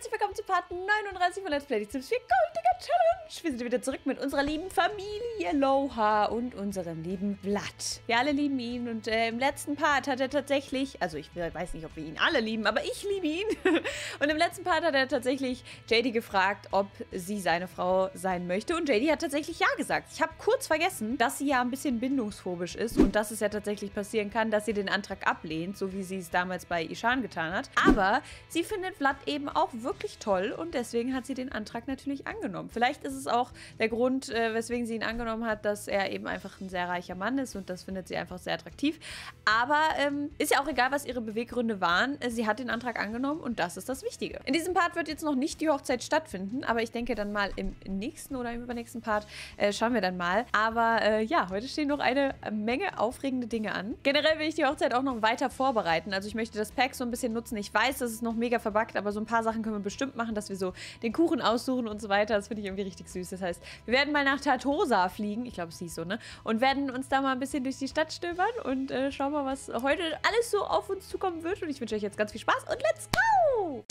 herzlich willkommen zu Part 39 von Let's Play die Sims 4 Goldiger Challenge. Wir sind wieder zurück mit unserer lieben Familie Loha und unserem lieben Vlad. Wir alle lieben ihn und äh, im letzten Part hat er tatsächlich, also ich weiß nicht, ob wir ihn alle lieben, aber ich liebe ihn. und im letzten Part hat er tatsächlich JD gefragt, ob sie seine Frau sein möchte und JD hat tatsächlich ja gesagt. Ich habe kurz vergessen, dass sie ja ein bisschen bindungsphobisch ist und dass es ja tatsächlich passieren kann, dass sie den Antrag ablehnt, so wie sie es damals bei Ishan getan hat. Aber sie findet Vlad eben auch wirklich wirklich toll und deswegen hat sie den Antrag natürlich angenommen. Vielleicht ist es auch der Grund, äh, weswegen sie ihn angenommen hat, dass er eben einfach ein sehr reicher Mann ist und das findet sie einfach sehr attraktiv. Aber ähm, ist ja auch egal, was ihre Beweggründe waren. Sie hat den Antrag angenommen und das ist das Wichtige. In diesem Part wird jetzt noch nicht die Hochzeit stattfinden, aber ich denke dann mal im nächsten oder im übernächsten Part äh, schauen wir dann mal. Aber äh, ja, heute stehen noch eine Menge aufregende Dinge an. Generell will ich die Hochzeit auch noch weiter vorbereiten. Also ich möchte das Pack so ein bisschen nutzen. Ich weiß, das ist noch mega verbuggt, aber so ein paar Sachen können wir man bestimmt machen, dass wir so den Kuchen aussuchen und so weiter. Das finde ich irgendwie richtig süß. Das heißt, wir werden mal nach Tartosa fliegen. Ich glaube, es hieß so, ne? Und werden uns da mal ein bisschen durch die Stadt stöbern und äh, schauen mal, was heute alles so auf uns zukommen wird. Und ich wünsche euch jetzt ganz viel Spaß und let's go!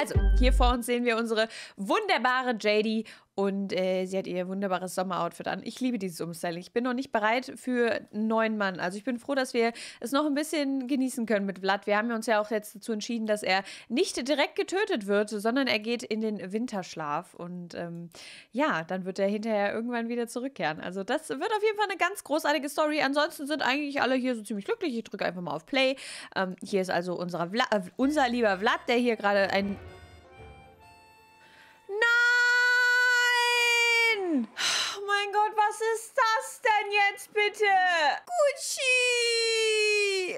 Also, hier vor uns sehen wir unsere wunderbare JD und äh, sie hat ihr wunderbares Sommeroutfit an. Ich liebe dieses Umstyling. Ich bin noch nicht bereit für einen neuen Mann. Also ich bin froh, dass wir es noch ein bisschen genießen können mit Vlad. Wir haben uns ja auch jetzt dazu entschieden, dass er nicht direkt getötet wird, sondern er geht in den Winterschlaf. Und ähm, ja, dann wird er hinterher irgendwann wieder zurückkehren. Also das wird auf jeden Fall eine ganz großartige Story. Ansonsten sind eigentlich alle hier so ziemlich glücklich. Ich drücke einfach mal auf Play. Ähm, hier ist also unser, Vla äh, unser lieber Vlad, der hier gerade ein Oh mein Gott, was ist das denn jetzt bitte? Gucci!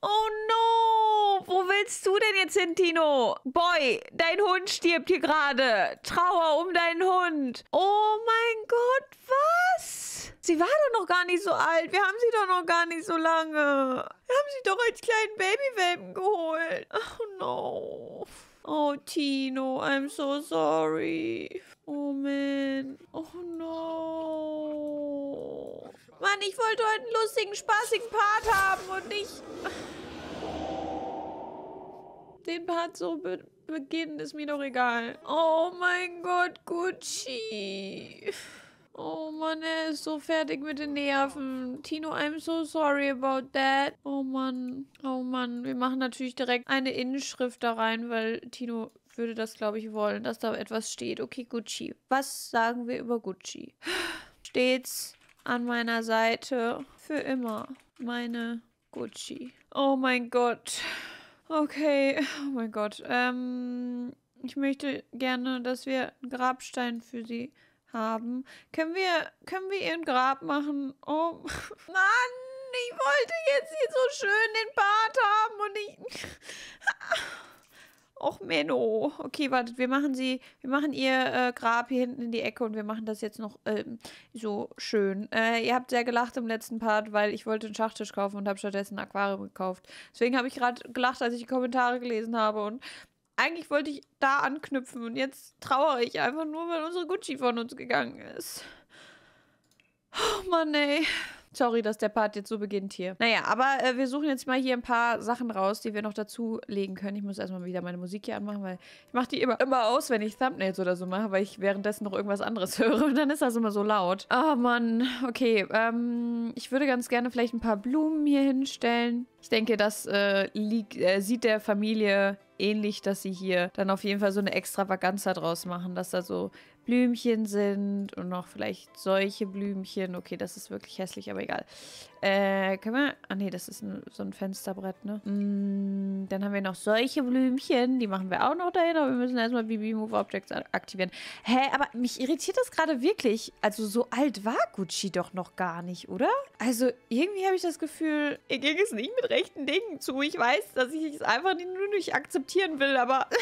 Oh no! Wo willst du denn jetzt hin, Tino? Boy, dein Hund stirbt hier gerade. Trauer um deinen Hund. Oh mein Gott, was? Sie war doch noch gar nicht so alt. Wir haben sie doch noch gar nicht so lange. Wir haben sie doch als kleinen Babywelpen geholt. Oh no. Oh, Tino, I'm so sorry. Oh, man. Oh, no. Mann, ich wollte heute einen lustigen, spaßigen Part haben und nicht... Den Part so be beginnen, ist mir doch egal. Oh mein Gott, Gucci. Oh Mann, er ist so fertig mit den Nerven. Tino, I'm so sorry about that. Oh Mann, oh Mann. Wir machen natürlich direkt eine Inschrift da rein, weil Tino würde das, glaube ich, wollen, dass da etwas steht. Okay, Gucci. Was sagen wir über Gucci? Stets an meiner Seite. Für immer. Meine Gucci. Oh mein Gott. Okay. Oh mein Gott. Ähm, ich möchte gerne, dass wir einen Grabstein für sie haben. Können wir, können wir ihr ein Grab machen? Oh, Mann, ich wollte jetzt hier so schön den Bart haben und ich... Och, Menno. Okay, wartet, wir machen sie, wir machen ihr äh, Grab hier hinten in die Ecke und wir machen das jetzt noch ähm, so schön. Äh, ihr habt sehr gelacht im letzten Part, weil ich wollte einen Schachtisch kaufen und habe stattdessen ein Aquarium gekauft. Deswegen habe ich gerade gelacht, als ich die Kommentare gelesen habe und eigentlich wollte ich da anknüpfen und jetzt trauere ich einfach nur, weil unsere Gucci von uns gegangen ist. Oh Mann, ey. Sorry, dass der Part jetzt so beginnt hier. Naja, aber äh, wir suchen jetzt mal hier ein paar Sachen raus, die wir noch dazu legen können. Ich muss erstmal wieder meine Musik hier anmachen, weil ich mache die immer, immer aus, wenn ich Thumbnails oder so mache, weil ich währenddessen noch irgendwas anderes höre und dann ist das immer so laut. Oh Mann, okay. Ähm, ich würde ganz gerne vielleicht ein paar Blumen hier hinstellen. Ich denke, das äh, liegt, äh, sieht der Familie ähnlich, dass sie hier dann auf jeden Fall so eine Extravaganza draus machen, dass da so Blümchen sind und noch vielleicht solche Blümchen. Okay, das ist wirklich hässlich, aber egal. Äh, können wir... Ah nee, das ist ein, so ein Fensterbrett, ne? Mm, dann haben wir noch solche Blümchen. Die machen wir auch noch dahin, aber wir müssen erstmal BB Move Objects aktivieren. Hä, aber mich irritiert das gerade wirklich. Also so alt war Gucci doch noch gar nicht, oder? Also irgendwie habe ich das Gefühl, ihr ging es nicht mit rechten Dingen zu. Ich weiß, dass ich es einfach nur nicht akzeptieren will, aber...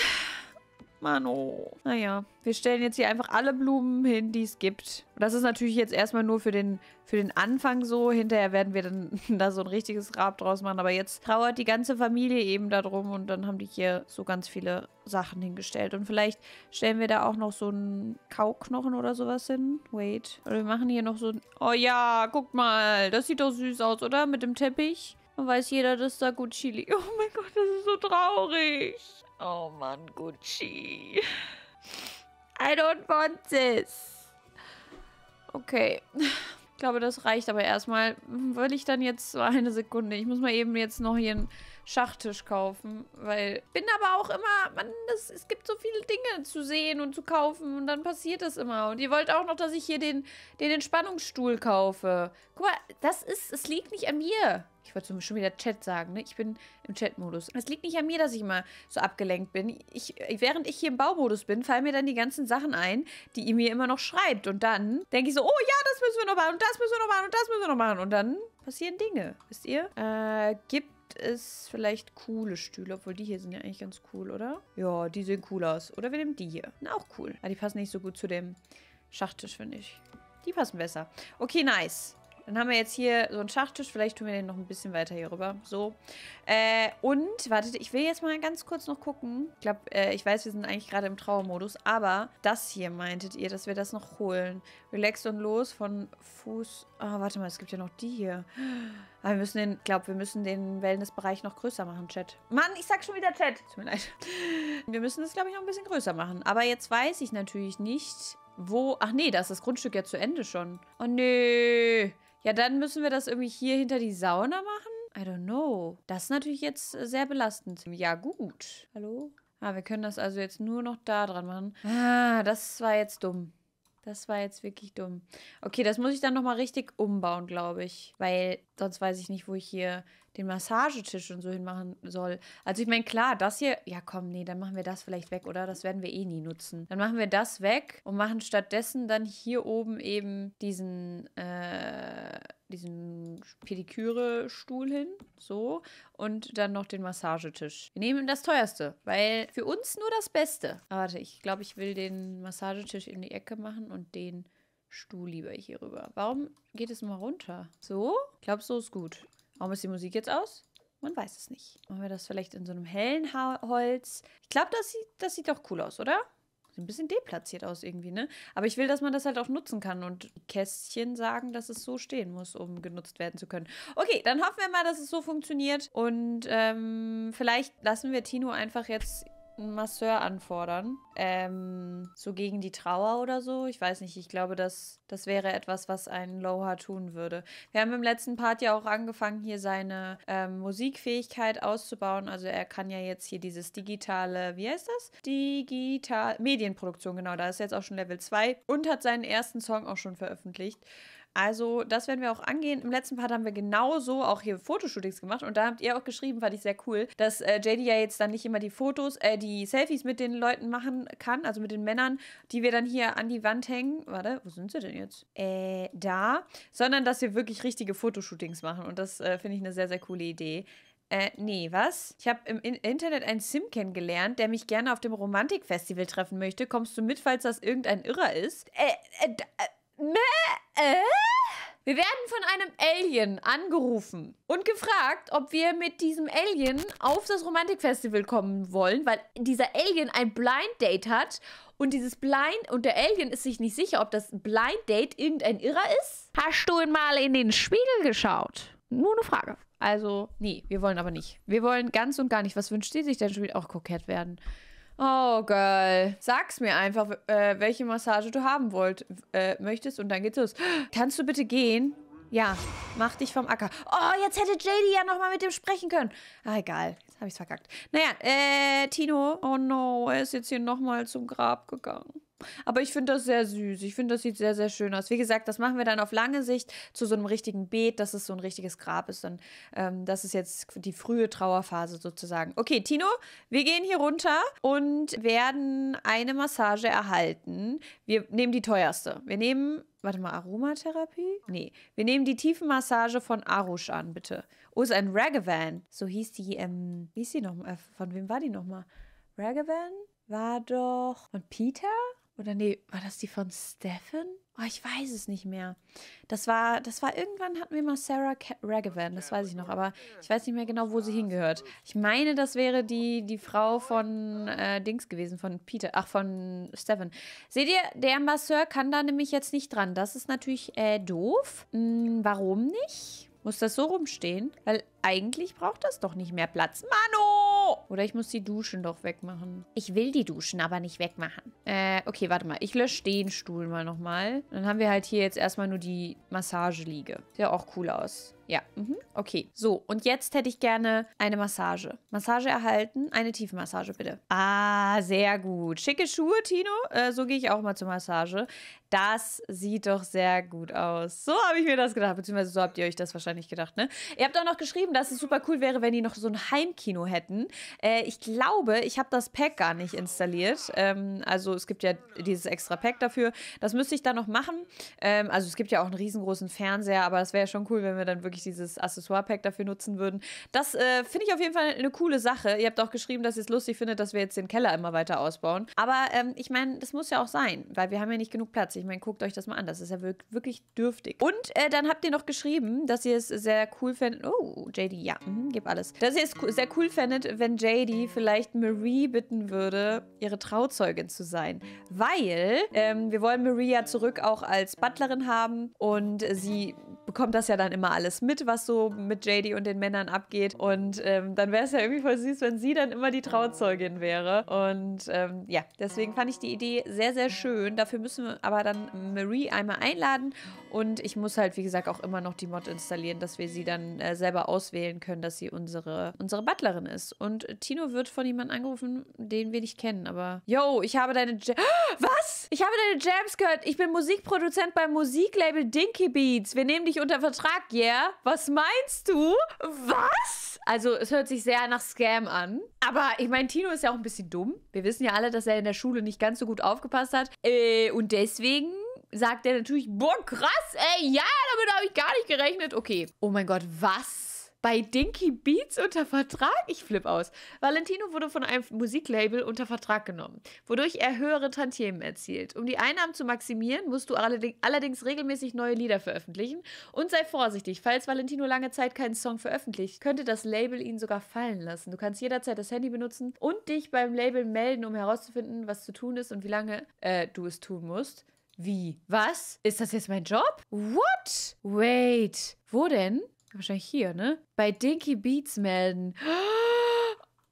Mano. Naja, wir stellen jetzt hier einfach alle Blumen hin, die es gibt. Das ist natürlich jetzt erstmal nur für den, für den Anfang so. Hinterher werden wir dann da so ein richtiges Grab draus machen. Aber jetzt trauert die ganze Familie eben da drum und dann haben die hier so ganz viele Sachen hingestellt. Und vielleicht stellen wir da auch noch so einen Kauknochen oder sowas hin. Wait. Oder wir machen hier noch so ein... Oh ja, guck mal. Das sieht doch süß aus, oder? Mit dem Teppich. Dann weiß jeder, dass da gut Chili... Oh mein Gott, das ist so traurig. Oh Mann, Gucci. I don't want this. Okay. Ich glaube, das reicht aber erstmal. Würde ich dann jetzt eine Sekunde? Ich muss mal eben jetzt noch hier ein Schachtisch kaufen, weil bin aber auch immer, man, das, es gibt so viele Dinge zu sehen und zu kaufen und dann passiert das immer. Und ihr wollt auch noch, dass ich hier den, den Entspannungsstuhl kaufe. Guck mal, das ist, es liegt nicht an mir. Ich wollte schon wieder Chat sagen, ne? Ich bin im Chat-Modus. Es liegt nicht an mir, dass ich immer so abgelenkt bin. Ich, während ich hier im Baumodus bin, fallen mir dann die ganzen Sachen ein, die ihr mir immer noch schreibt. Und dann denke ich so, oh ja, das müssen wir noch machen und das müssen wir noch machen und das müssen wir noch machen. Und dann passieren Dinge, wisst ihr? Äh, gibt ist vielleicht coole Stühle, obwohl die hier sind ja eigentlich ganz cool, oder? Ja, die sehen cool aus. Oder wir nehmen die hier. Na, auch cool. Aber ah, die passen nicht so gut zu dem Schachtisch, finde ich. Die passen besser. Okay, nice. Dann haben wir jetzt hier so einen Schachtisch. Vielleicht tun wir den noch ein bisschen weiter hier rüber. So. Äh, und, wartet, ich will jetzt mal ganz kurz noch gucken. Ich glaube, äh, ich weiß, wir sind eigentlich gerade im Trauermodus. Aber das hier meintet ihr, dass wir das noch holen. Relax und los von Fuß... Ah, oh, warte mal, es gibt ja noch die hier. Aber ah, wir müssen den, ich glaube, wir müssen den Wellnessbereich noch größer machen, Chat. Mann, ich sag schon wieder Chat. Tut mir leid. Wir müssen das, glaube ich, noch ein bisschen größer machen. Aber jetzt weiß ich natürlich nicht, wo... Ach nee, da ist das Grundstück ja zu Ende schon. Oh nee. Ja, dann müssen wir das irgendwie hier hinter die Sauna machen? I don't know. Das ist natürlich jetzt äh, sehr belastend. Ja, gut. Hallo? Ah, wir können das also jetzt nur noch da dran machen. Ah, das war jetzt dumm. Das war jetzt wirklich dumm. Okay, das muss ich dann nochmal richtig umbauen, glaube ich. Weil sonst weiß ich nicht, wo ich hier den Massagetisch und so hinmachen soll. Also ich meine, klar, das hier, ja komm, nee, dann machen wir das vielleicht weg, oder? Das werden wir eh nie nutzen. Dann machen wir das weg und machen stattdessen dann hier oben eben diesen, äh, diesen Pediküre-Stuhl hin, so, und dann noch den Massagetisch. Wir nehmen das teuerste, weil für uns nur das Beste. warte, ich glaube, ich will den Massagetisch in die Ecke machen und den Stuhl lieber hier rüber. Warum geht es mal runter? So? Ich glaube, so ist gut. Warum ist die Musik jetzt aus? Man weiß es nicht. Machen wir das vielleicht in so einem hellen ha Holz? Ich glaube, das sieht, das sieht doch cool aus, oder? Sieht ein bisschen deplatziert aus irgendwie, ne? Aber ich will, dass man das halt auch nutzen kann und Kästchen sagen, dass es so stehen muss, um genutzt werden zu können. Okay, dann hoffen wir mal, dass es so funktioniert und ähm, vielleicht lassen wir Tino einfach jetzt einen Masseur anfordern. Ähm, so gegen die Trauer oder so. Ich weiß nicht, ich glaube, das, das wäre etwas, was ein Loha tun würde. Wir haben im letzten Part ja auch angefangen, hier seine ähm, Musikfähigkeit auszubauen. Also er kann ja jetzt hier dieses digitale, wie heißt das? Digital Medienproduktion, genau. Da ist er jetzt auch schon Level 2 und hat seinen ersten Song auch schon veröffentlicht. Also, das werden wir auch angehen. Im letzten Part haben wir genauso auch hier Fotoshootings gemacht und da habt ihr auch geschrieben, fand ich sehr cool, dass äh, JD ja jetzt dann nicht immer die Fotos, äh, die Selfies mit den Leuten machen kann, also mit den Männern, die wir dann hier an die Wand hängen. Warte, wo sind sie denn jetzt? Äh, da. Sondern, dass wir wirklich richtige Fotoshootings machen und das äh, finde ich eine sehr, sehr coole Idee. Äh, nee, was? Ich habe im In Internet einen Sim kennengelernt, der mich gerne auf dem Romantikfestival treffen möchte. Kommst du mit, falls das irgendein Irrer ist? Äh, äh, äh äh? Wir werden von einem Alien angerufen und gefragt, ob wir mit diesem Alien auf das Romantikfestival kommen wollen, weil dieser Alien ein Blind Date hat und dieses Blind und der Alien ist sich nicht sicher, ob das Blind Date irgendein Irrer ist. Hast du mal in den Spiegel geschaut? Nur eine Frage. Also, nee, wir wollen aber nicht. Wir wollen ganz und gar nicht. Was wünscht sie sich denn schon wieder? Auch kokett werden. Oh, geil. Sag's mir einfach, äh, welche Massage du haben wollt, äh, möchtest und dann geht's los. Kannst du bitte gehen? Ja, mach dich vom Acker. Oh, jetzt hätte JD ja nochmal mit dem sprechen können. Ah, egal. Jetzt habe ich's verkackt. Naja, äh, Tino. Oh no, er ist jetzt hier nochmal zum Grab gegangen. Aber ich finde das sehr süß. Ich finde, das sieht sehr, sehr schön aus. Wie gesagt, das machen wir dann auf lange Sicht zu so einem richtigen Beet, dass es so ein richtiges Grab ist. Dann, ähm, das ist jetzt die frühe Trauerphase sozusagen. Okay, Tino, wir gehen hier runter und werden eine Massage erhalten. Wir nehmen die teuerste. Wir nehmen, warte mal, Aromatherapie? Nee, wir nehmen die Tiefenmassage von Arush an, bitte. Oh, ist ein Ragavan. So hieß die, ähm, wie hieß die nochmal? Äh, von wem war die nochmal? Ragavan? War doch von Peter? Oder nee, war das die von Stefan? Oh, ah, ich weiß es nicht mehr. Das war, das war irgendwann hatten wir mal Sarah Ragavan, das weiß ich noch, aber ich weiß nicht mehr genau, wo sie hingehört. Ich meine, das wäre die, die Frau von äh, Dings gewesen, von Peter, ach, von Stefan. Seht ihr, der Ambassadeur kann da nämlich jetzt nicht dran. Das ist natürlich äh, doof. Hm, warum nicht? Muss das so rumstehen? Weil eigentlich braucht das doch nicht mehr Platz. Mano! Oh. Oder ich muss die Duschen doch wegmachen. Ich will die Duschen aber nicht wegmachen. Äh, okay, warte mal. Ich lösche den Stuhl mal nochmal. Dann haben wir halt hier jetzt erstmal nur die Massageliege. Sieht ja auch cool aus. Ja, mhm. okay. So, und jetzt hätte ich gerne eine Massage. Massage erhalten, eine Tiefenmassage bitte. Ah, sehr gut. Schicke Schuhe, Tino. Äh, so gehe ich auch mal zur Massage. Das sieht doch sehr gut aus. So habe ich mir das gedacht, beziehungsweise so habt ihr euch das wahrscheinlich gedacht, ne? Ihr habt auch noch geschrieben, dass es super cool wäre, wenn die noch so ein Heimkino hätten. Äh, ich glaube, ich habe das Pack gar nicht installiert. Ähm, also es gibt ja dieses extra Pack dafür. Das müsste ich dann noch machen. Ähm, also es gibt ja auch einen riesengroßen Fernseher, aber das wäre schon cool, wenn wir dann wirklich wirklich dieses Accessoire-Pack dafür nutzen würden. Das äh, finde ich auf jeden Fall eine coole Sache. Ihr habt auch geschrieben, dass ihr es lustig findet, dass wir jetzt den Keller immer weiter ausbauen. Aber ähm, ich meine, das muss ja auch sein, weil wir haben ja nicht genug Platz. Ich meine, guckt euch das mal an. Das ist ja wirklich dürftig. Und äh, dann habt ihr noch geschrieben, dass ihr es sehr cool fändet. Oh, JD, ja, mhm, gib alles. Dass ihr es sehr cool fändet, wenn JD vielleicht Marie bitten würde, ihre Trauzeugin zu sein. Weil ähm, wir wollen Maria zurück auch als Butlerin haben und sie bekommt das ja dann immer alles mit, was so mit JD und den Männern abgeht. Und ähm, dann wäre es ja irgendwie voll süß, wenn sie dann immer die Trauzeugin wäre. Und ähm, ja, deswegen fand ich die Idee sehr, sehr schön. Dafür müssen wir aber dann Marie einmal einladen. Und ich muss halt, wie gesagt, auch immer noch die Mod installieren, dass wir sie dann äh, selber auswählen können, dass sie unsere, unsere Butlerin ist. Und Tino wird von jemandem angerufen, den wir nicht kennen. Aber, yo, ich habe deine... Ja Was? Ich habe deine Jams gehört. Ich bin Musikproduzent beim Musiklabel Dinky Beats. Wir nehmen dich unter Vertrag, yeah. Was meinst du? Was? Also, es hört sich sehr nach Scam an. Aber ich meine, Tino ist ja auch ein bisschen dumm. Wir wissen ja alle, dass er in der Schule nicht ganz so gut aufgepasst hat. Äh, und deswegen sagt er natürlich, boah, krass, ey, ja, damit habe ich gar nicht gerechnet. Okay. Oh mein Gott, was? bei Dinky Beats unter Vertrag? Ich flipp aus. Valentino wurde von einem Musiklabel unter Vertrag genommen, wodurch er höhere Tantiemen erzielt. Um die Einnahmen zu maximieren, musst du allerdings regelmäßig neue Lieder veröffentlichen und sei vorsichtig, falls Valentino lange Zeit keinen Song veröffentlicht, könnte das Label ihn sogar fallen lassen. Du kannst jederzeit das Handy benutzen und dich beim Label melden, um herauszufinden, was zu tun ist und wie lange äh, du es tun musst. Wie? Was? Ist das jetzt mein Job? What? Wait. Wo denn? Wahrscheinlich hier, ne? Bei Dinky Beats melden. Oh!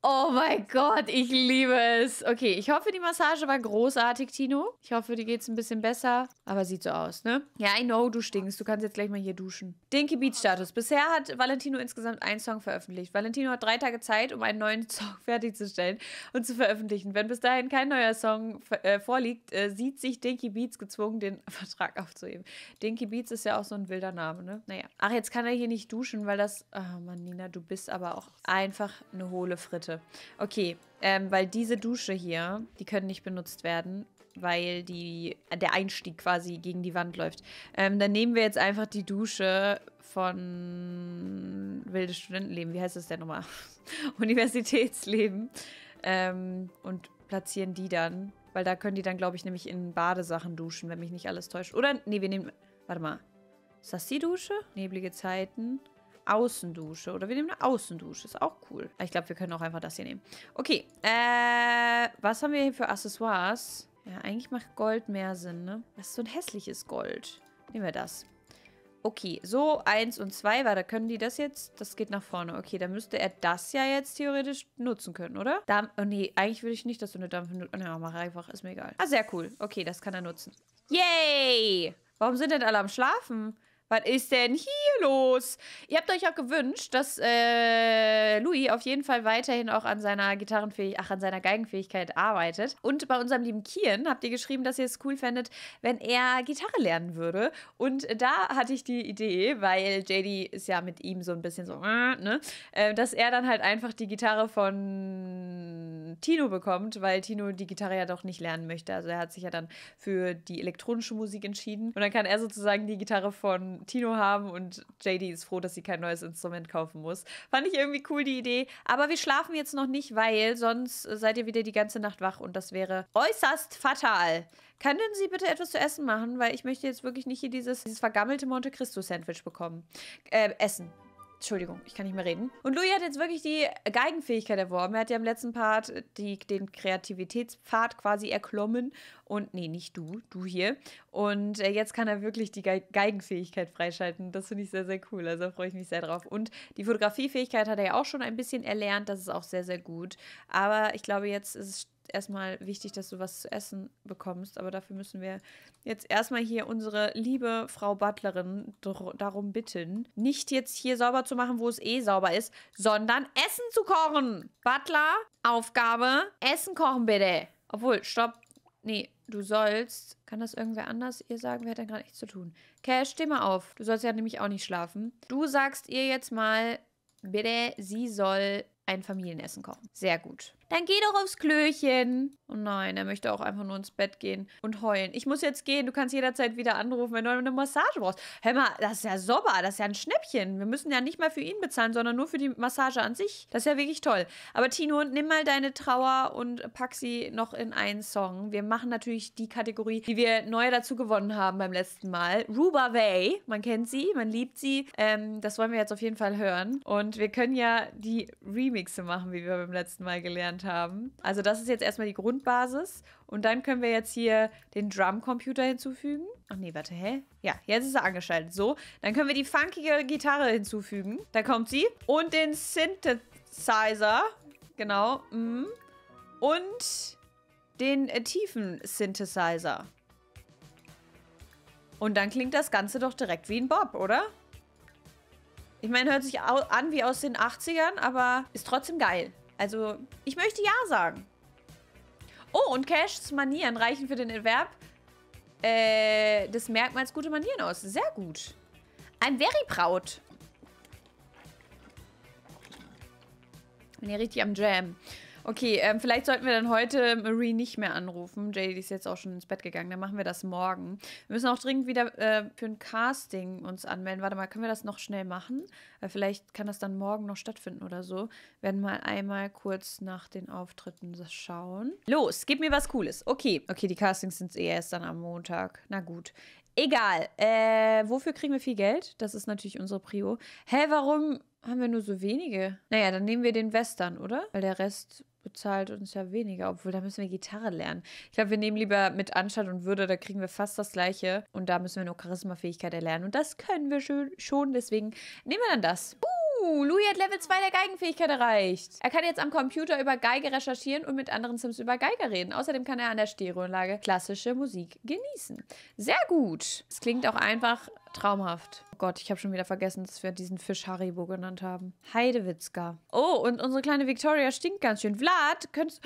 Oh mein Gott, ich liebe es. Okay, ich hoffe, die Massage war großartig, Tino. Ich hoffe, dir geht es ein bisschen besser. Aber sieht so aus, ne? Ja, I know, du stinkst. Du kannst jetzt gleich mal hier duschen. Dinky Beat Status. Bisher hat Valentino insgesamt einen Song veröffentlicht. Valentino hat drei Tage Zeit, um einen neuen Song fertigzustellen und zu veröffentlichen. Wenn bis dahin kein neuer Song äh, vorliegt, äh, sieht sich Dinky Beats gezwungen, den Vertrag aufzuheben. Dinky Beats ist ja auch so ein wilder Name, ne? Naja. Ach, jetzt kann er hier nicht duschen, weil das... Oh Mann, Nina, du bist aber auch einfach eine hohle Fritte. Toilette. Okay, ähm, weil diese Dusche hier, die können nicht benutzt werden, weil die, der Einstieg quasi gegen die Wand läuft. Ähm, dann nehmen wir jetzt einfach die Dusche von Wildes Studentenleben. Wie heißt das denn nochmal? Universitätsleben. Ähm, und platzieren die dann. Weil da können die dann, glaube ich, nämlich in Badesachen duschen, wenn mich nicht alles täuscht. Oder, nee, wir nehmen... Warte mal. Ist das die Dusche? Neblige Zeiten. Außendusche. Oder wir nehmen eine Außendusche. Ist auch cool. Ah, ich glaube, wir können auch einfach das hier nehmen. Okay. Äh, was haben wir hier für Accessoires? Ja, eigentlich macht Gold mehr Sinn, ne? Das ist so ein hässliches Gold. Nehmen wir das. Okay, so eins und zwei Warte, können die das jetzt, das geht nach vorne. Okay, dann müsste er das ja jetzt theoretisch nutzen können, oder? Dampf, oh nee, eigentlich würde ich nicht, dass du eine Dampf... Oh, ja, mach einfach, ist mir egal. Ah, sehr cool. Okay, das kann er nutzen. Yay! Warum sind denn alle am Schlafen? Was ist denn hier los? Ihr habt euch auch gewünscht, dass äh, Louis auf jeden Fall weiterhin auch an seiner Gitarrenfähigkeit, ach, an seiner Geigenfähigkeit arbeitet. Und bei unserem lieben Kian habt ihr geschrieben, dass ihr es cool fändet, wenn er Gitarre lernen würde. Und da hatte ich die Idee, weil JD ist ja mit ihm so ein bisschen so, äh, ne? Äh, dass er dann halt einfach die Gitarre von Tino bekommt, weil Tino die Gitarre ja doch nicht lernen möchte. Also er hat sich ja dann für die elektronische Musik entschieden. Und dann kann er sozusagen die Gitarre von Tino haben und JD ist froh, dass sie kein neues Instrument kaufen muss. Fand ich irgendwie cool, die Idee. Aber wir schlafen jetzt noch nicht, weil sonst seid ihr wieder die ganze Nacht wach und das wäre äußerst fatal. Können Sie bitte etwas zu essen machen? Weil ich möchte jetzt wirklich nicht hier dieses, dieses vergammelte Monte Cristo-Sandwich bekommen. Äh, essen. Entschuldigung, ich kann nicht mehr reden. Und Louis hat jetzt wirklich die Geigenfähigkeit erworben. Er hat ja im letzten Part die, den Kreativitätspfad quasi erklommen und nee, nicht du, du hier. Und äh, jetzt kann er wirklich die Ge Geigenfähigkeit freischalten. Das finde ich sehr, sehr cool. Also freue ich mich sehr drauf. Und die Fotografiefähigkeit hat er ja auch schon ein bisschen erlernt. Das ist auch sehr, sehr gut. Aber ich glaube, jetzt ist es erstmal wichtig, dass du was zu essen bekommst. Aber dafür müssen wir jetzt erstmal hier unsere liebe Frau Butlerin darum bitten, nicht jetzt hier sauber zu machen, wo es eh sauber ist, sondern Essen zu kochen. Butler, Aufgabe, Essen kochen bitte. Obwohl, stopp. Nee, Du sollst, kann das irgendwer anders ihr sagen? Wer hat denn gerade nichts zu tun? Cash, steh mal auf. Du sollst ja nämlich auch nicht schlafen. Du sagst ihr jetzt mal, bitte, sie soll ein Familienessen kochen. Sehr gut. Dann geh doch aufs Klöchen. Oh nein, er möchte auch einfach nur ins Bett gehen und heulen. Ich muss jetzt gehen. Du kannst jederzeit wieder anrufen, wenn du eine Massage brauchst. Hör mal, das ist ja Sober. Das ist ja ein Schnäppchen. Wir müssen ja nicht mal für ihn bezahlen, sondern nur für die Massage an sich. Das ist ja wirklich toll. Aber Tino, nimm mal deine Trauer und pack sie noch in einen Song. Wir machen natürlich die Kategorie, die wir neu dazu gewonnen haben beim letzten Mal. Ruba Way. Man kennt sie, man liebt sie. Ähm, das wollen wir jetzt auf jeden Fall hören. Und wir können ja die Remixe machen, wie wir beim letzten Mal gelernt haben gelernt haben. Also das ist jetzt erstmal die Grundbasis. Und dann können wir jetzt hier den Drumcomputer hinzufügen. Ach nee, warte, hä? Ja, jetzt ist er angeschaltet. So, dann können wir die funkige Gitarre hinzufügen. Da kommt sie. Und den Synthesizer. Genau. Mm. Und den äh, tiefen Synthesizer. Und dann klingt das Ganze doch direkt wie ein Bob, oder? Ich meine, hört sich an wie aus den 80ern, aber ist trotzdem geil. Also, ich möchte Ja sagen. Oh, und Cashs Manieren reichen für den Erwerb äh, des Merkmals gute Manieren aus. Sehr gut. Ein very proud. Bin ja richtig am Jam. Okay, ähm, vielleicht sollten wir dann heute Marie nicht mehr anrufen. JD ist jetzt auch schon ins Bett gegangen. Dann machen wir das morgen. Wir müssen auch dringend wieder äh, für ein Casting uns anmelden. Warte mal, können wir das noch schnell machen? Weil vielleicht kann das dann morgen noch stattfinden oder so. Wir werden mal einmal kurz nach den Auftritten schauen. Los, gib mir was Cooles. Okay. Okay, die Castings sind eh erst dann am Montag. Na gut. Egal. Äh, wofür kriegen wir viel Geld? Das ist natürlich unsere Prio. Hä, warum haben wir nur so wenige? Naja, dann nehmen wir den Western, oder? Weil der Rest bezahlt uns ja weniger, obwohl da müssen wir Gitarre lernen. Ich glaube, wir nehmen lieber mit Anstand und Würde, da kriegen wir fast das gleiche und da müssen wir nur Charismafähigkeit erlernen und das können wir schon, deswegen nehmen wir dann das. Uh! Uh, Louis hat Level 2 der Geigenfähigkeit erreicht. Er kann jetzt am Computer über Geige recherchieren und mit anderen Sims über Geige reden. Außerdem kann er an der Stereoanlage klassische Musik genießen. Sehr gut. Es klingt auch einfach traumhaft. Oh Gott, ich habe schon wieder vergessen, dass wir diesen Fisch Haribo genannt haben. Heidewitzka. Oh, und unsere kleine Victoria stinkt ganz schön. Vlad, könntest...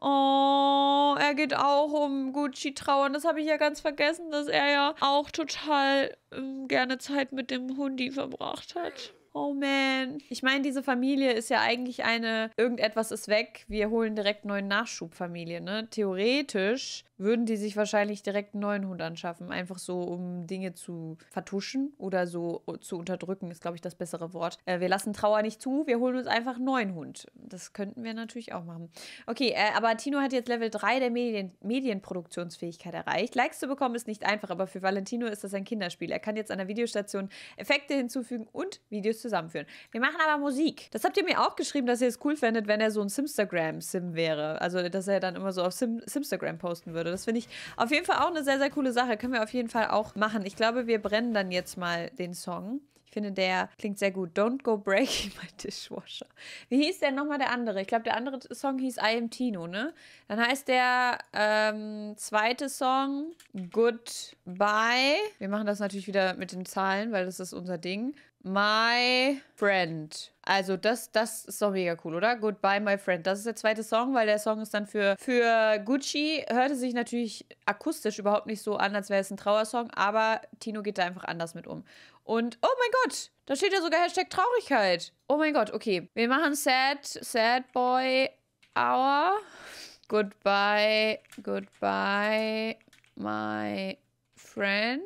Oh, er geht auch um Gucci trauern. Das habe ich ja ganz vergessen, dass er ja auch total ähm, gerne Zeit mit dem Hundi verbracht hat. Oh man. Ich meine, diese Familie ist ja eigentlich eine, irgendetwas ist weg, wir holen direkt neuen Nachschubfamilie, ne? Theoretisch würden die sich wahrscheinlich direkt einen neuen Hund anschaffen. Einfach so, um Dinge zu vertuschen oder so äh, zu unterdrücken, ist, glaube ich, das bessere Wort. Äh, wir lassen Trauer nicht zu, wir holen uns einfach einen neuen Hund. Das könnten wir natürlich auch machen. Okay, äh, aber Tino hat jetzt Level 3 der Medien Medienproduktionsfähigkeit erreicht. Likes zu bekommen ist nicht einfach, aber für Valentino ist das ein Kinderspiel. Er kann jetzt an der Videostation Effekte hinzufügen und Videos zusammenführen. Wir machen aber Musik. Das habt ihr mir auch geschrieben, dass ihr es cool fändet, wenn er so ein Simstagram-Sim wäre. Also, dass er dann immer so auf Sim Simstagram posten würde würde. Das finde ich auf jeden Fall auch eine sehr, sehr coole Sache. Können wir auf jeden Fall auch machen. Ich glaube, wir brennen dann jetzt mal den Song. Ich finde, der klingt sehr gut. Don't go breaking my dishwasher. Wie hieß denn nochmal der andere? Ich glaube, der andere Song hieß I am Tino, ne? Dann heißt der ähm, zweite Song Goodbye. Wir machen das natürlich wieder mit den Zahlen, weil das ist unser Ding. My Friend. Also das, das ist doch mega cool, oder? Goodbye, my friend. Das ist der zweite Song, weil der Song ist dann für, für Gucci. Hörte sich natürlich akustisch überhaupt nicht so an, als wäre es ein Trauersong, aber Tino geht da einfach anders mit um. Und oh mein Gott, da steht ja sogar Hashtag Traurigkeit. Oh mein Gott, okay. Wir machen Sad, Sad Boy Hour. Goodbye, goodbye, my friend.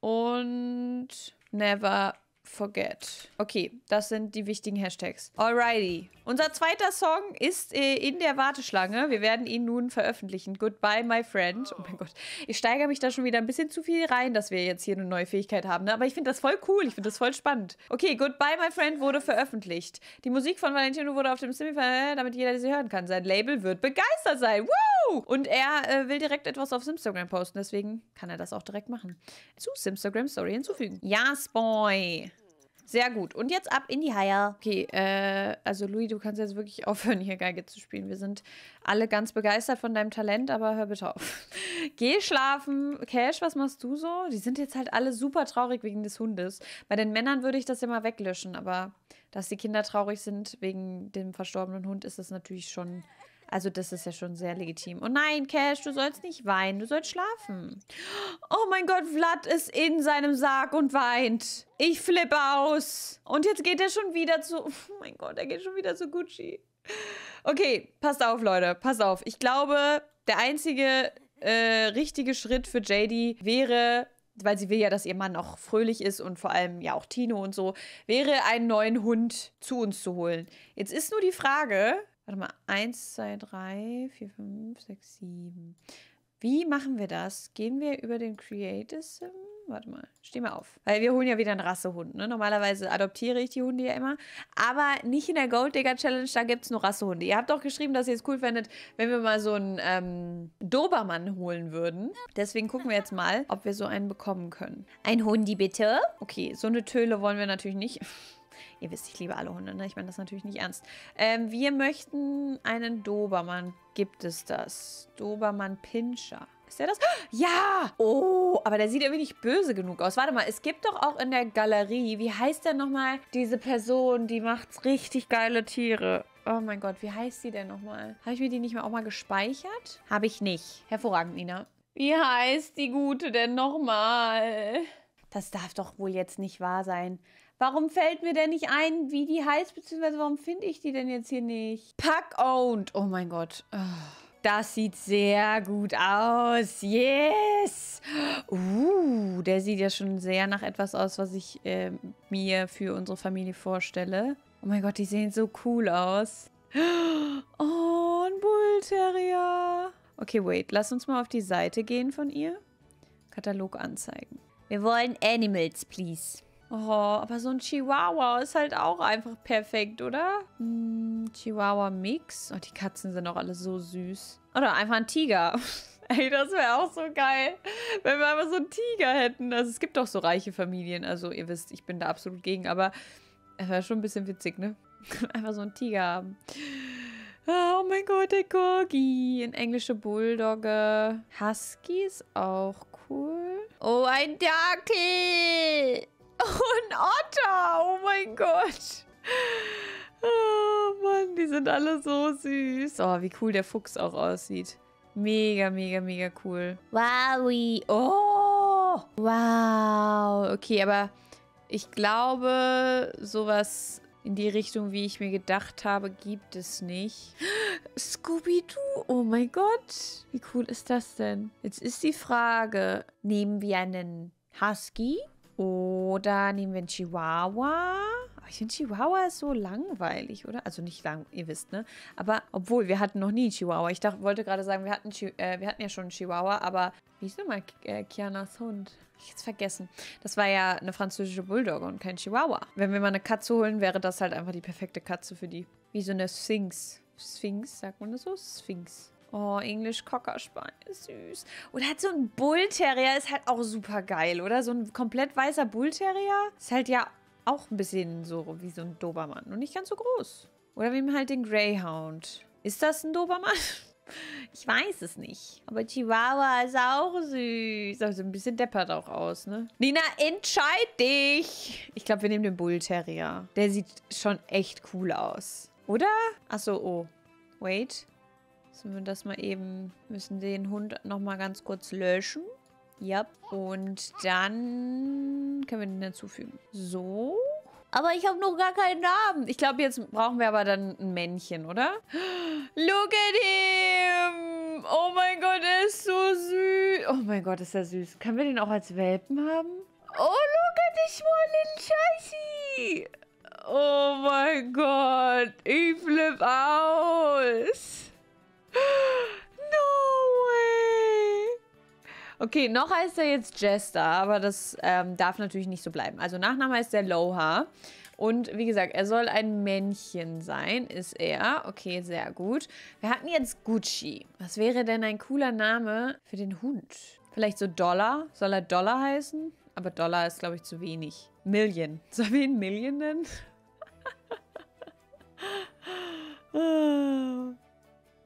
Und never forget. Okay, das sind die wichtigen Hashtags. Alrighty. Unser zweiter Song ist äh, in der Warteschlange. Wir werden ihn nun veröffentlichen. Goodbye, my friend. Oh mein Gott. Ich steigere mich da schon wieder ein bisschen zu viel rein, dass wir jetzt hier eine neue Fähigkeit haben. Ne? Aber ich finde das voll cool. Ich finde das voll spannend. Okay, Goodbye, my friend wurde veröffentlicht. Die Musik von Valentino wurde auf dem Simify, äh, damit jeder sie hören kann. Sein Label wird begeistert sein. Woo! Und er äh, will direkt etwas auf Simstagram posten. Deswegen kann er das auch direkt machen. Zu Simstagram Story hinzufügen. Yes, boy. Sehr gut. Und jetzt ab in die Haie. Okay, äh, also Louis, du kannst jetzt wirklich aufhören, hier Geige zu spielen. Wir sind alle ganz begeistert von deinem Talent, aber hör bitte auf. Geh schlafen. Cash, was machst du so? Die sind jetzt halt alle super traurig wegen des Hundes. Bei den Männern würde ich das immer weglöschen, aber dass die Kinder traurig sind wegen dem verstorbenen Hund, ist das natürlich schon also das ist ja schon sehr legitim. Oh nein, Cash, du sollst nicht weinen, du sollst schlafen. Oh mein Gott, Vlad ist in seinem Sarg und weint. Ich flippe aus. Und jetzt geht er schon wieder zu... Oh mein Gott, er geht schon wieder zu Gucci. Okay, passt auf, Leute, passt auf. Ich glaube, der einzige äh, richtige Schritt für JD wäre, weil sie will ja, dass ihr Mann auch fröhlich ist und vor allem ja auch Tino und so, wäre einen neuen Hund zu uns zu holen. Jetzt ist nur die Frage, Warte mal, 1, 2, 3, 4, 5, 6, 7. Wie machen wir das? Gehen wir über den Create Sim? Warte mal, steh mal auf. Weil wir holen ja wieder einen Rassehund, ne? Normalerweise adoptiere ich die Hunde ja immer. Aber nicht in der Gold Digger Challenge, da gibt es nur Rassehunde. Ihr habt doch geschrieben, dass ihr es cool fändet, wenn wir mal so einen ähm, Dobermann holen würden. Deswegen gucken wir jetzt mal, ob wir so einen bekommen können. Ein Hundi bitte? Okay, so eine Töle wollen wir natürlich nicht. Ihr wisst, ich liebe alle Hunde, ne? Ich meine das natürlich nicht ernst. Ähm, wir möchten einen Dobermann. Gibt es das? Dobermann Pinscher. Ist der das? Ja! Oh, aber der sieht irgendwie nicht böse genug aus. Warte mal, es gibt doch auch in der Galerie, wie heißt denn nochmal diese Person, die macht richtig geile Tiere? Oh mein Gott, wie heißt sie denn nochmal? Habe ich mir die nicht mal auch mal gespeichert? Habe ich nicht. Hervorragend, Nina. Wie heißt die Gute denn nochmal? Das darf doch wohl jetzt nicht wahr sein. Warum fällt mir denn nicht ein, wie die heißt, beziehungsweise warum finde ich die denn jetzt hier nicht? Pack Owned. Oh mein Gott. Ah, das sieht sehr gut aus. Yes! Uh, der sieht ja schon sehr nach etwas aus, was ich äh, mir für unsere Familie vorstelle. Oh mein Gott, die sehen so cool aus. Oh, ein Bullterrier. Okay, wait. Lass uns mal auf die Seite gehen von ihr. Katalog anzeigen. Wir wollen Animals, please. Oh, aber so ein Chihuahua ist halt auch einfach perfekt, oder? Mm, Chihuahua-Mix. Oh, die Katzen sind auch alle so süß. Oder einfach ein Tiger. Ey, das wäre auch so geil, wenn wir einfach so einen Tiger hätten. Also es gibt doch so reiche Familien. Also ihr wisst, ich bin da absolut gegen, aber es wäre schon ein bisschen witzig, ne? einfach so einen Tiger haben. Oh mein Gott, der Corgi. Ein englische Bulldogge. Husky ist auch cool. Oh, ein Dackel. Oh, ein Otter! Oh mein Gott! Oh Mann, die sind alle so süß. Oh, wie cool der Fuchs auch aussieht. Mega, mega, mega cool. Wowie. Oh! Wow. Okay, aber ich glaube, sowas in die Richtung, wie ich mir gedacht habe, gibt es nicht. Scooby-Doo! Oh mein Gott! Wie cool ist das denn? Jetzt ist die Frage, nehmen wir einen Husky oder nehmen wir einen Chihuahua. Ich finde Chihuahua ist so langweilig, oder? Also nicht lang, ihr wisst, ne? Aber obwohl, wir hatten noch nie einen Chihuahua. Ich dachte, wollte gerade sagen, wir hatten, äh, wir hatten ja schon einen Chihuahua, aber wie ist nochmal äh, Kianas Hund? ich jetzt vergessen. Das war ja eine französische Bulldogge und kein Chihuahua. Wenn wir mal eine Katze holen, wäre das halt einfach die perfekte Katze für die. Wie so eine Sphinx. Sphinx, sagt man das so? Sphinx. Oh, Englisch Cocker Spaniel, süß. Und hat so ein Bull Terrier ist halt auch super geil, oder? So ein komplett weißer Bull Terrier ist halt ja auch ein bisschen so wie so ein Dobermann. Nur nicht ganz so groß. Oder wir haben halt den Greyhound. Ist das ein Dobermann? Ich weiß es nicht. Aber Chihuahua ist auch süß. Also ein bisschen deppert auch aus, ne? Nina, entscheid dich! Ich glaube, wir nehmen den Bull Terrier. Der sieht schon echt cool aus. Oder? Achso, oh. Wait. Müssen wir das mal eben, müssen den Hund nochmal ganz kurz löschen. Ja. Yep. Und dann können wir den hinzufügen. So. Aber ich habe noch gar keinen Namen. Ich glaube, jetzt brauchen wir aber dann ein Männchen, oder? Look at him! Oh mein Gott, er ist so süß. Oh mein Gott, ist er süß. Können wir den auch als Welpen haben? Oh, look at this one, little chassis. Oh mein Gott, ich flippe aus. No way. Okay, noch heißt er jetzt Jester, aber das ähm, darf natürlich nicht so bleiben. Also Nachname heißt er Loha. Und wie gesagt, er soll ein Männchen sein, ist er. Okay, sehr gut. Wir hatten jetzt Gucci. Was wäre denn ein cooler Name für den Hund? Vielleicht so Dollar? Soll er Dollar heißen? Aber Dollar ist, glaube ich, zu wenig. Million. Sollen wir ihn Million nennen? Ah.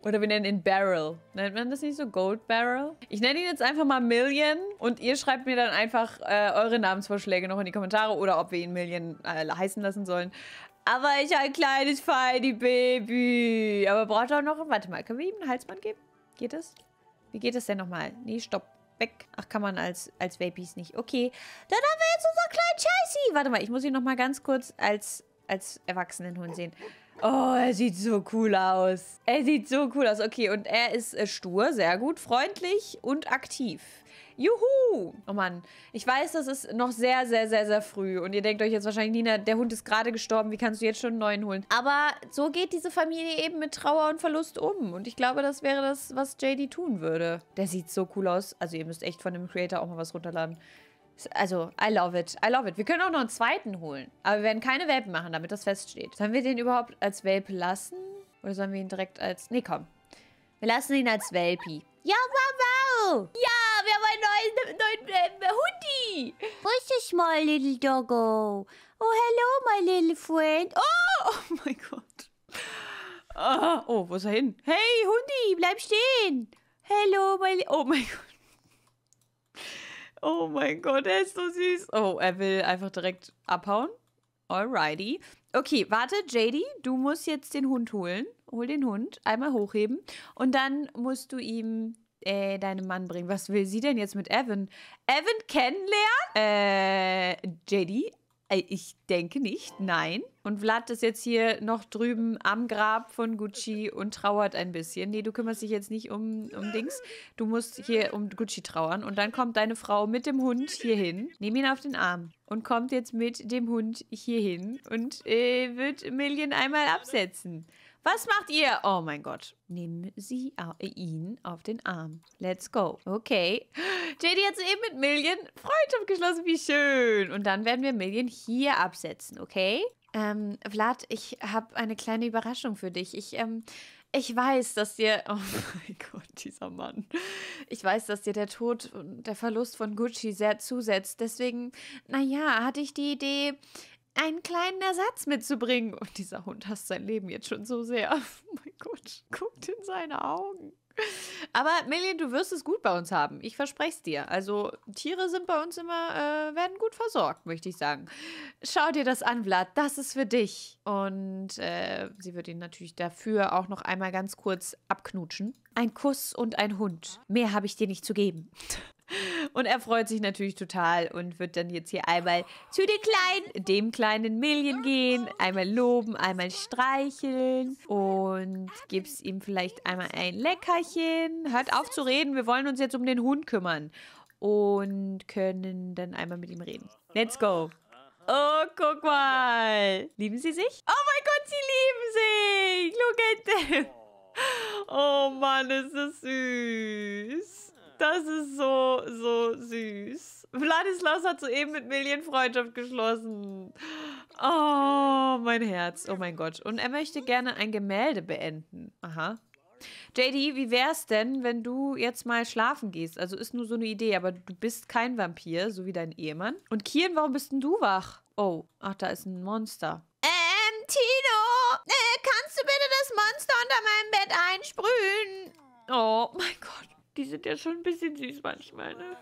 Oder wir nennen ihn Barrel. Nennt man das nicht so? Gold Barrel? Ich nenne ihn jetzt einfach mal Million. Und ihr schreibt mir dann einfach äh, eure Namensvorschläge noch in die Kommentare. Oder ob wir ihn Million äh, heißen lassen sollen. Aber ich ein kleines feine Baby. Aber braucht auch noch... Warte mal, können wir ihm einen Halsband geben? Geht das? Wie geht das denn nochmal? Nee, stopp. Weg. Ach, kann man als, als Babys nicht. Okay. Dann haben wir jetzt unser kleinen Chasey. Warte mal, ich muss ihn nochmal ganz kurz als, als Erwachsenenhund sehen. Oh, er sieht so cool aus. Er sieht so cool aus. Okay, und er ist äh, stur, sehr gut, freundlich und aktiv. Juhu! Oh Mann, ich weiß, das ist noch sehr, sehr, sehr, sehr früh. Und ihr denkt euch jetzt wahrscheinlich, Nina, der Hund ist gerade gestorben, wie kannst du jetzt schon einen neuen holen? Aber so geht diese Familie eben mit Trauer und Verlust um. Und ich glaube, das wäre das, was JD tun würde. Der sieht so cool aus. Also ihr müsst echt von dem Creator auch mal was runterladen. Also, I love it. I love it. Wir können auch noch einen zweiten holen. Aber wir werden keine Welpen machen, damit das feststeht. Sollen wir den überhaupt als Welpe lassen? Oder sollen wir ihn direkt als... Nee, komm. Wir lassen ihn als Welpi. Ja, wow, wow. Ja, wir haben einen neuen, neuen äh, Hundi! Grüß dich mal, Little Doggo. Oh, hello, my little friend. Oh, oh mein Gott. Ah, oh, wo ist er hin? Hey, Hundi, bleib stehen. Hello, my... Oh mein Gott. Oh mein Gott, er ist so süß. Oh, er will einfach direkt abhauen. Alrighty. Okay, warte, JD, du musst jetzt den Hund holen. Hol den Hund, einmal hochheben. Und dann musst du ihm äh, deinen Mann bringen. Was will sie denn jetzt mit Evan? Evan kennenlernen? Äh, JD, ich denke nicht, nein. Und Vlad ist jetzt hier noch drüben am Grab von Gucci und trauert ein bisschen. Nee, du kümmerst dich jetzt nicht um, um Dings. Du musst hier um Gucci trauern. Und dann kommt deine Frau mit dem Hund hierhin. Nimm ihn auf den Arm. Und kommt jetzt mit dem Hund hierhin und äh, wird Million einmal absetzen. Was macht ihr? Oh mein Gott. Nehmen sie, ihn auf den Arm. Let's go. Okay. JD hat soeben mit Million Freundschaft geschlossen. Wie schön. Und dann werden wir Million hier absetzen, okay? Ähm, Vlad, ich habe eine kleine Überraschung für dich. Ich, ähm, ich weiß, dass dir. Oh mein Gott, dieser Mann. Ich weiß, dass dir der Tod und der Verlust von Gucci sehr zusetzt. Deswegen, naja, hatte ich die Idee, einen kleinen Ersatz mitzubringen. Und dieser Hund hasst sein Leben jetzt schon so sehr. Oh mein Gott, guckt in seine Augen. Aber Melin, du wirst es gut bei uns haben. Ich verspreche es dir. Also Tiere sind bei uns immer, äh, werden gut versorgt, möchte ich sagen. Schau dir das an, Vlad. Das ist für dich. Und äh, sie wird ihn natürlich dafür auch noch einmal ganz kurz abknutschen. Ein Kuss und ein Hund. Mehr habe ich dir nicht zu geben. Und er freut sich natürlich total und wird dann jetzt hier einmal zu den kleinen, dem kleinen Million gehen, einmal loben, einmal streicheln und gibt's ihm vielleicht einmal ein Leckerchen. Hört auf zu reden, wir wollen uns jetzt um den Hund kümmern und können dann einmal mit ihm reden. Let's go. Oh, guck mal. Lieben sie sich? Oh mein Gott, sie lieben sich. Look at them. Oh Mann, ist das süß. Das ist so, so süß. Vladislaus hat soeben mit Million Freundschaft geschlossen. Oh, mein Herz. Oh mein Gott. Und er möchte gerne ein Gemälde beenden. Aha. JD, wie wäre es denn, wenn du jetzt mal schlafen gehst? Also ist nur so eine Idee, aber du bist kein Vampir, so wie dein Ehemann. Und Kian, warum bist denn du wach? Oh, ach, da ist ein Monster. Ähm, Tino! Äh, du bitte das Monster unter meinem Bett einsprühen? Oh mein Gott, die sind ja schon ein bisschen süß manchmal, ne?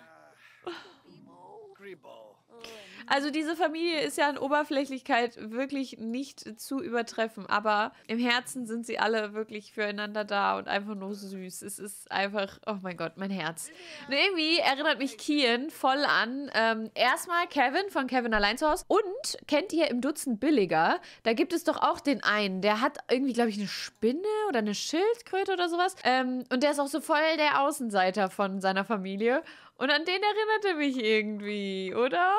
Also diese Familie ist ja an Oberflächlichkeit wirklich nicht zu übertreffen, aber im Herzen sind sie alle wirklich füreinander da und einfach nur süß. Es ist einfach, oh mein Gott, mein Herz. Und irgendwie erinnert mich Kian voll an ähm, erstmal Kevin von Kevin allein zu Hause und kennt ihr im Dutzend billiger, da gibt es doch auch den einen, der hat irgendwie, glaube ich, eine Spinne oder eine Schildkröte oder sowas ähm, und der ist auch so voll der Außenseiter von seiner Familie und an den erinnert er mich irgendwie, oder?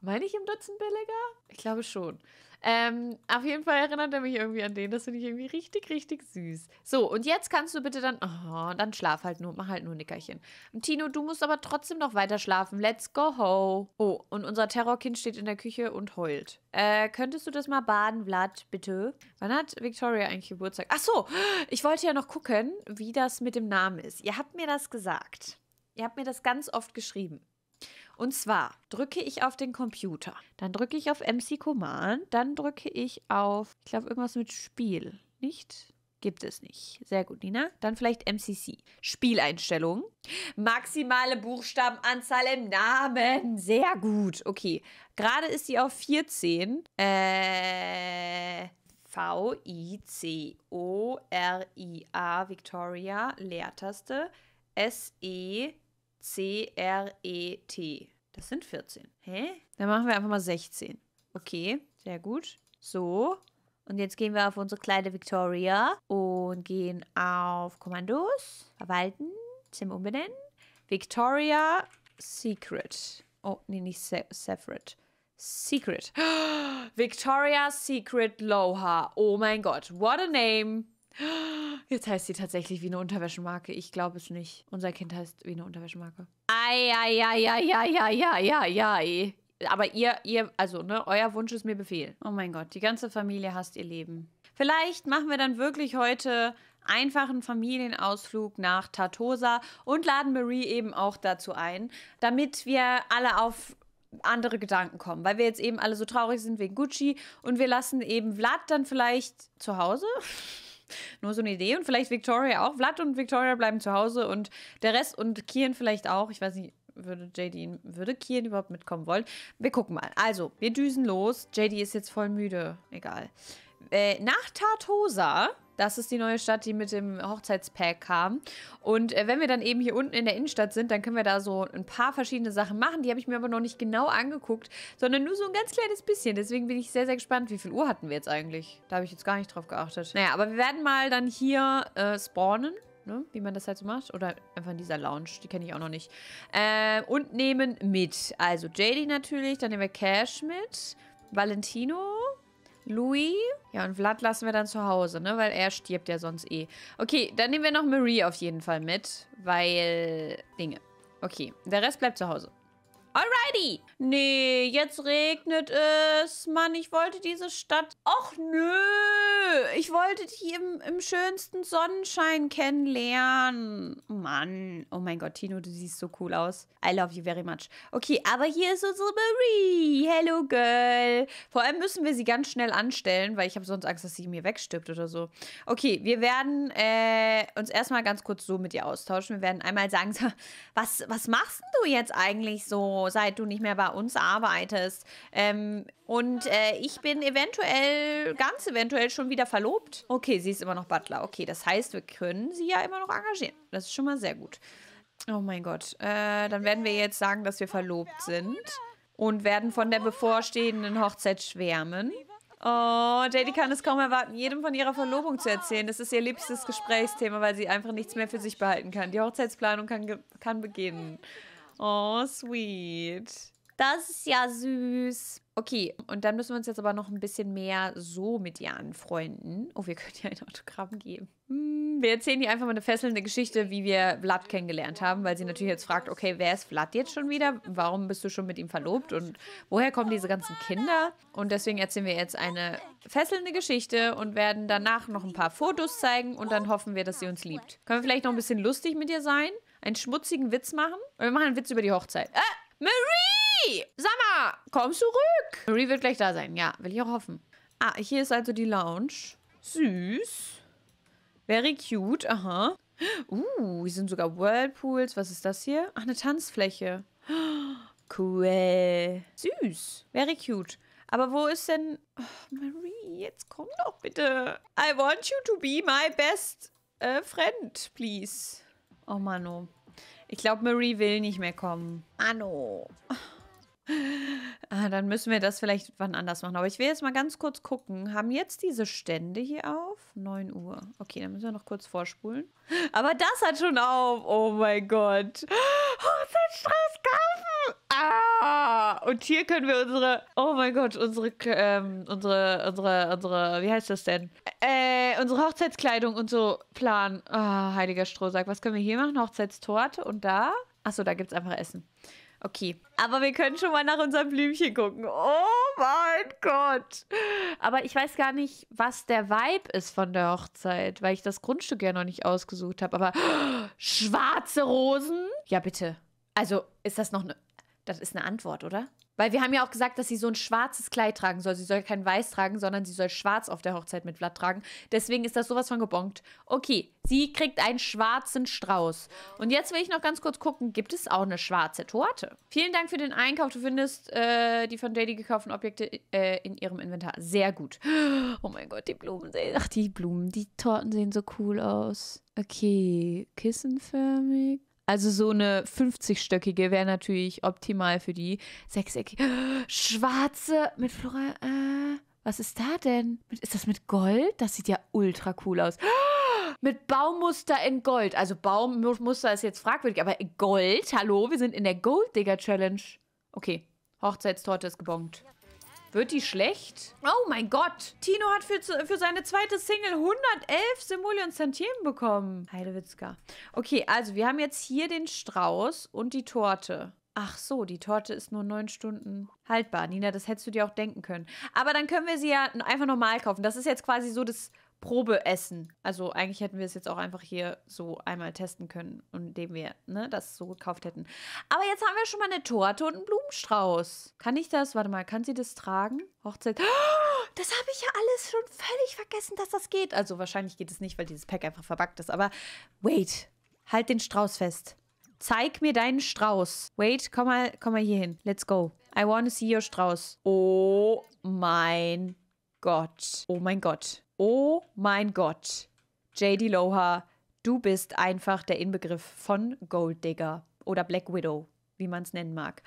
Meine ich im Dutzend billiger? Ich glaube schon. Ähm, auf jeden Fall erinnert er mich irgendwie an den. Das finde ich irgendwie richtig, richtig süß. So, und jetzt kannst du bitte dann. Oh, dann schlaf halt nur, mach halt nur ein Nickerchen. Und Tino, du musst aber trotzdem noch weiter schlafen. Let's go ho. Oh, und unser Terrorkind steht in der Küche und heult. Äh, könntest du das mal baden, Vlad, bitte? Wann hat Victoria eigentlich Geburtstag? Ach so, ich wollte ja noch gucken, wie das mit dem Namen ist. Ihr habt mir das gesagt. Ihr habt mir das ganz oft geschrieben. Und zwar drücke ich auf den Computer, dann drücke ich auf MC Command, dann drücke ich auf, ich glaube, irgendwas mit Spiel, nicht? Gibt es nicht. Sehr gut, Nina. Dann vielleicht MCC. Spieleinstellungen. Maximale Buchstabenanzahl im Namen. Sehr gut. Okay. Gerade ist sie auf 14. Äh. V-I-C-O-R-I-A, Victoria, Leertaste. S-E. C-R-E-T. Das sind 14. Hä? Dann machen wir einfach mal 16. Okay, sehr gut. So. Und jetzt gehen wir auf unsere kleine Victoria und gehen auf Kommandos, Verwalten, Tim umbenennen. Victoria Secret. Oh, nee, nicht Se Separate. Secret. Victoria Secret Loha. Oh mein Gott. What a name. Jetzt heißt sie tatsächlich wie eine Unterwäschemarke. Ich glaube es nicht. Unser Kind heißt wie eine Unterwäschemarke. Ei, Aber ihr, ihr, also, ne, euer Wunsch ist mir Befehl. Oh mein Gott, die ganze Familie hasst ihr Leben. Vielleicht machen wir dann wirklich heute einfachen Familienausflug nach Tartosa und laden Marie eben auch dazu ein, damit wir alle auf andere Gedanken kommen, weil wir jetzt eben alle so traurig sind wegen Gucci und wir lassen eben Vlad dann vielleicht zu Hause. Nur so eine Idee. Und vielleicht Victoria auch. Vlad und Victoria bleiben zu Hause und der Rest und Kian vielleicht auch. Ich weiß nicht, würde JD, würde Kian überhaupt mitkommen wollen? Wir gucken mal. Also, wir düsen los. JD ist jetzt voll müde. Egal. Äh, nach Tartosa das ist die neue Stadt, die mit dem Hochzeitspack kam. Und äh, wenn wir dann eben hier unten in der Innenstadt sind, dann können wir da so ein paar verschiedene Sachen machen. Die habe ich mir aber noch nicht genau angeguckt, sondern nur so ein ganz kleines bisschen. Deswegen bin ich sehr, sehr gespannt, wie viel Uhr hatten wir jetzt eigentlich. Da habe ich jetzt gar nicht drauf geachtet. Naja, aber wir werden mal dann hier äh, spawnen. Ne? Wie man das halt so macht. Oder einfach in dieser Lounge. Die kenne ich auch noch nicht. Äh, und nehmen mit. Also JD natürlich. Dann nehmen wir Cash mit. Valentino. Louis. Ja, und Vlad lassen wir dann zu Hause, ne? Weil er stirbt ja sonst eh. Okay, dann nehmen wir noch Marie auf jeden Fall mit, weil Dinge. Okay, der Rest bleibt zu Hause. Alrighty. Nee, jetzt regnet es. Mann, ich wollte diese Stadt... Och, nö. Ich wollte die im, im schönsten Sonnenschein kennenlernen. Mann. Oh mein Gott, Tino, du siehst so cool aus. I love you very much. Okay, aber hier ist unsere Marie. Hello, Girl. Vor allem müssen wir sie ganz schnell anstellen, weil ich habe sonst Angst, dass sie mir wegstirbt oder so. Okay, wir werden äh, uns erstmal ganz kurz so mit ihr austauschen. Wir werden einmal sagen, was, was machst du jetzt eigentlich so? seit du nicht mehr bei uns arbeitest. Ähm, und äh, ich bin eventuell, ganz eventuell schon wieder verlobt. Okay, sie ist immer noch Butler. Okay, das heißt, wir können sie ja immer noch engagieren. Das ist schon mal sehr gut. Oh mein Gott. Äh, dann werden wir jetzt sagen, dass wir verlobt sind und werden von der bevorstehenden Hochzeit schwärmen. Oh, Daddy kann es kaum erwarten, jedem von ihrer Verlobung zu erzählen. Das ist ihr liebstes Gesprächsthema, weil sie einfach nichts mehr für sich behalten kann. Die Hochzeitsplanung kann, kann beginnen. Oh, sweet. Das ist ja süß. Okay, und dann müssen wir uns jetzt aber noch ein bisschen mehr so mit ihr anfreunden. Oh, wir können ihr ein Autogramm geben. Hm, wir erzählen ihr einfach mal eine fesselnde Geschichte, wie wir Vlad kennengelernt haben, weil sie natürlich jetzt fragt, okay, wer ist Vlad jetzt schon wieder? Warum bist du schon mit ihm verlobt? Und woher kommen diese ganzen Kinder? Und deswegen erzählen wir jetzt eine fesselnde Geschichte und werden danach noch ein paar Fotos zeigen und dann hoffen wir, dass sie uns liebt. Können wir vielleicht noch ein bisschen lustig mit ihr sein? einen schmutzigen Witz machen. Und wir machen einen Witz über die Hochzeit. Äh, Marie! Sag mal, komm zurück! Marie wird gleich da sein. Ja, will ich auch hoffen. Ah, hier ist also die Lounge. Süß. Very cute, aha. Uh, hier sind sogar Whirlpools. Was ist das hier? Ach, eine Tanzfläche. Cool. Süß. Very cute. Aber wo ist denn... Oh, Marie, jetzt komm doch bitte. I want you to be my best uh, friend, please. Oh, Mano. Ich glaube, Marie will nicht mehr kommen. Mano. Ah, dann müssen wir das vielleicht wann anders machen. Aber ich will jetzt mal ganz kurz gucken. Haben jetzt diese Stände hier auf? 9 Uhr. Okay, dann müssen wir noch kurz vorspulen. Aber das hat schon auf. Oh mein Gott. kaufen. Oh, ah und hier können wir unsere, oh mein Gott, unsere, ähm, unsere, unsere, unsere, wie heißt das denn? Äh, unsere Hochzeitskleidung und so planen. Oh, heiliger Strohsack, was können wir hier machen? Hochzeitstorte und da? Achso, da gibt es einfach Essen. Okay. Aber wir können schon mal nach unserem Blümchen gucken. Oh mein Gott. Aber ich weiß gar nicht, was der Vibe ist von der Hochzeit, weil ich das Grundstück ja noch nicht ausgesucht habe. Aber oh, schwarze Rosen? Ja, bitte. Also, ist das noch eine. Das ist eine Antwort, oder? Weil wir haben ja auch gesagt, dass sie so ein schwarzes Kleid tragen soll. Sie soll kein Weiß tragen, sondern sie soll schwarz auf der Hochzeit mit Blatt tragen. Deswegen ist das sowas von gebongt. Okay, sie kriegt einen schwarzen Strauß. Und jetzt will ich noch ganz kurz gucken, gibt es auch eine schwarze Torte? Vielen Dank für den Einkauf. Du findest äh, die von Daddy gekauften Objekte äh, in ihrem Inventar. Sehr gut. Oh mein Gott, die Blumen sehen... Ach, die Blumen, die Torten sehen so cool aus. Okay, kissenförmig. Also so eine 50-stöckige wäre natürlich optimal für die. Sechseckige. Schwarze mit Flora. Äh, was ist da denn? Ist das mit Gold? Das sieht ja ultra cool aus. Mit Baumuster in Gold. Also Baumuster ist jetzt fragwürdig, aber Gold? Hallo, wir sind in der Gold Digger Challenge. Okay, Hochzeitstorte ist gebongt. Wird die schlecht? Oh mein Gott. Tino hat für, für seine zweite Single 111 Simoleon und bekommen. Heidewitzka. Okay, also wir haben jetzt hier den Strauß und die Torte. Ach so, die Torte ist nur neun Stunden haltbar. Nina, das hättest du dir auch denken können. Aber dann können wir sie ja einfach normal kaufen. Das ist jetzt quasi so das Probeessen. Also eigentlich hätten wir es jetzt auch einfach hier so einmal testen können, indem wir ne, das so gekauft hätten. Aber jetzt haben wir schon mal eine Torte und einen Blumenstrauß. Kann ich das? Warte mal, kann sie das tragen? Hochzeit. Oh, das habe ich ja alles schon völlig vergessen, dass das geht. Also wahrscheinlich geht es nicht, weil dieses Pack einfach verbackt ist. Aber wait, halt den Strauß fest. Zeig mir deinen Strauß. Wait, komm mal, komm mal hier hin. Let's go. I want to see your Strauß. Oh mein Gott. Oh mein Gott. Oh mein Gott, JD Loha, du bist einfach der Inbegriff von Gold Digger oder Black Widow wie man es nennen mag.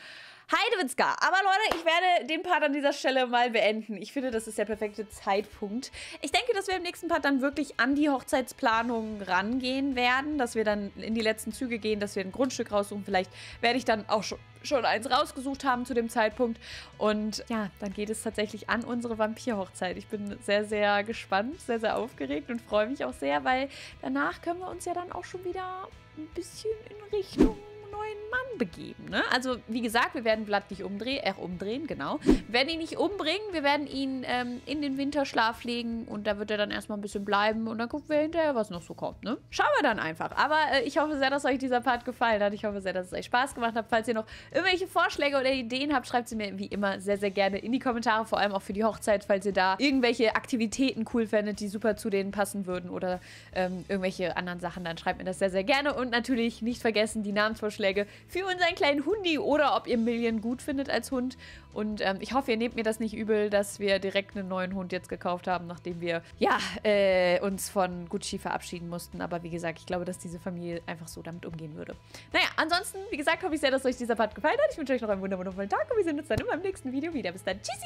Heidewitzka. Aber Leute, ich werde den Part an dieser Stelle mal beenden. Ich finde, das ist der perfekte Zeitpunkt. Ich denke, dass wir im nächsten Part dann wirklich an die Hochzeitsplanung rangehen werden, dass wir dann in die letzten Züge gehen, dass wir ein Grundstück raussuchen. Vielleicht werde ich dann auch schon, eins rausgesucht haben zu dem Zeitpunkt. Und ja, dann geht es tatsächlich an unsere Vampirhochzeit. Ich bin sehr, sehr gespannt, sehr, sehr aufgeregt und freue mich auch sehr, weil danach können wir uns ja dann auch schon wieder ein bisschen in Richtung neuen Mann begeben. Ne? Also, wie gesagt, wir werden Vlad nicht umdrehen, äh, umdrehen, genau. Wir werden ihn nicht umbringen, wir werden ihn ähm, in den Winterschlaf legen und da wird er dann erstmal ein bisschen bleiben und dann gucken wir hinterher, was noch so kommt. Ne? Schauen wir dann einfach. Aber äh, ich hoffe sehr, dass euch dieser Part gefallen hat. Ich hoffe sehr, dass es euch Spaß gemacht hat. Falls ihr noch irgendwelche Vorschläge oder Ideen habt, schreibt sie mir wie immer sehr, sehr gerne in die Kommentare, vor allem auch für die Hochzeit, falls ihr da irgendwelche Aktivitäten cool fändet, die super zu denen passen würden oder ähm, irgendwelche anderen Sachen, dann schreibt mir das sehr, sehr gerne. Und natürlich nicht vergessen, die Namensvorschläge Vorschläge für unseren kleinen Hundi oder ob ihr Million gut findet als Hund. Und ähm, ich hoffe, ihr nehmt mir das nicht übel, dass wir direkt einen neuen Hund jetzt gekauft haben, nachdem wir ja äh, uns von Gucci verabschieden mussten. Aber wie gesagt, ich glaube, dass diese Familie einfach so damit umgehen würde. Naja, ansonsten, wie gesagt, hoffe ich sehr, dass euch dieser Part gefallen hat. Ich wünsche euch noch einen wundervollen Tag und wir sehen uns dann in meinem nächsten Video wieder. Bis dann. Tschüssi!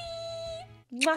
Mua.